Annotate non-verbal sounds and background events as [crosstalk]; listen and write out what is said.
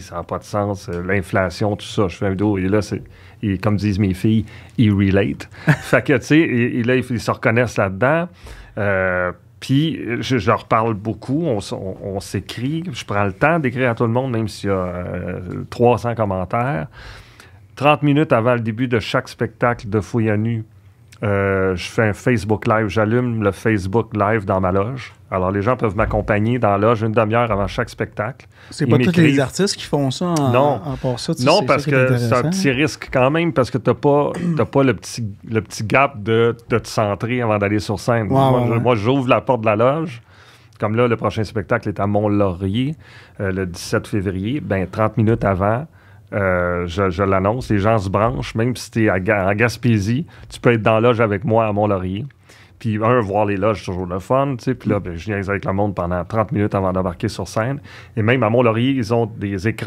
ça n'a pas de sens, euh, l'inflation, tout ça. Je fais un vidéo, et là, c'est, comme disent mes filles, ils relate. [laughs] fait que, tu sais, et, là, ils, se reconnaissent là-dedans. Euh, puis, je, leur parle beaucoup, on, s'écrit, je prends le temps d'écrire à tout le monde, même s'il y a 300 euh, commentaires. 30 minutes avant le début de chaque spectacle de Fouille euh, je fais un Facebook Live. J'allume le Facebook Live dans ma loge. Alors, les gens peuvent m'accompagner dans la loge une demi-heure avant chaque spectacle. C'est pas tous les artistes qui font ça en, non. non, parce que c'est un petit risque quand même, parce que t'as pas, [clears throat] pas le, petit, le petit gap de, de te centrer avant d'aller sur scène. moi, j'ouvre la porte de la loge. Comme là, le prochain spectacle est à Mont-Laurier, euh, le 17 février. Ben, 30 minutes avant, euh, je, l'annonce, les gens se branchent, même si tu es à, Gaspésie, tu peux être dans la loge avec moi à Mont-Laurier. Puis, un, voir les loges, c'est toujours le fun. Puis là, ben, je viens avec le monde pendant 30 minutes avant d'embarquer sur scène. Et même à Mont-Laurier, ils ont des écrans